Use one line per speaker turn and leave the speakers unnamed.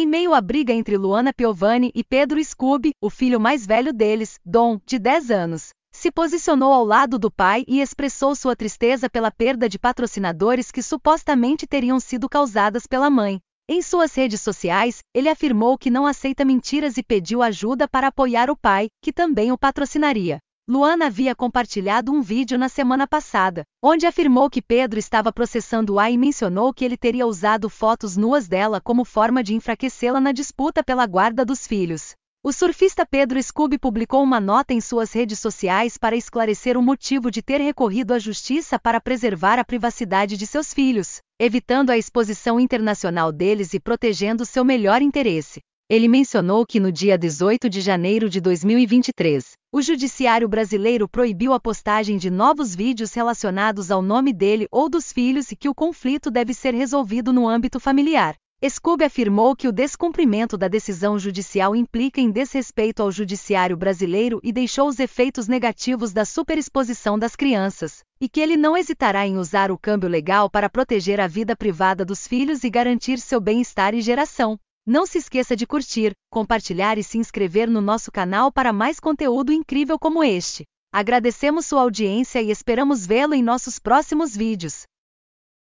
Em meio à briga entre Luana Piovani e Pedro Scooby, o filho mais velho deles, Dom, de 10 anos, se posicionou ao lado do pai e expressou sua tristeza pela perda de patrocinadores que supostamente teriam sido causadas pela mãe. Em suas redes sociais, ele afirmou que não aceita mentiras e pediu ajuda para apoiar o pai, que também o patrocinaria. Luana havia compartilhado um vídeo na semana passada, onde afirmou que Pedro estava processando-a e mencionou que ele teria usado fotos nuas dela como forma de enfraquecê-la na disputa pela guarda dos filhos. O surfista Pedro Scooby publicou uma nota em suas redes sociais para esclarecer o motivo de ter recorrido à justiça para preservar a privacidade de seus filhos, evitando a exposição internacional deles e protegendo seu melhor interesse. Ele mencionou que no dia 18 de janeiro de 2023, o Judiciário Brasileiro proibiu a postagem de novos vídeos relacionados ao nome dele ou dos filhos e que o conflito deve ser resolvido no âmbito familiar. Scooby afirmou que o descumprimento da decisão judicial implica em desrespeito ao judiciário brasileiro e deixou os efeitos negativos da superexposição das crianças, e que ele não hesitará em usar o câmbio legal para proteger a vida privada dos filhos e garantir seu bem-estar e geração. Não se esqueça de curtir, compartilhar e se inscrever no nosso canal para mais conteúdo incrível como este. Agradecemos sua audiência e esperamos vê-lo em nossos próximos vídeos.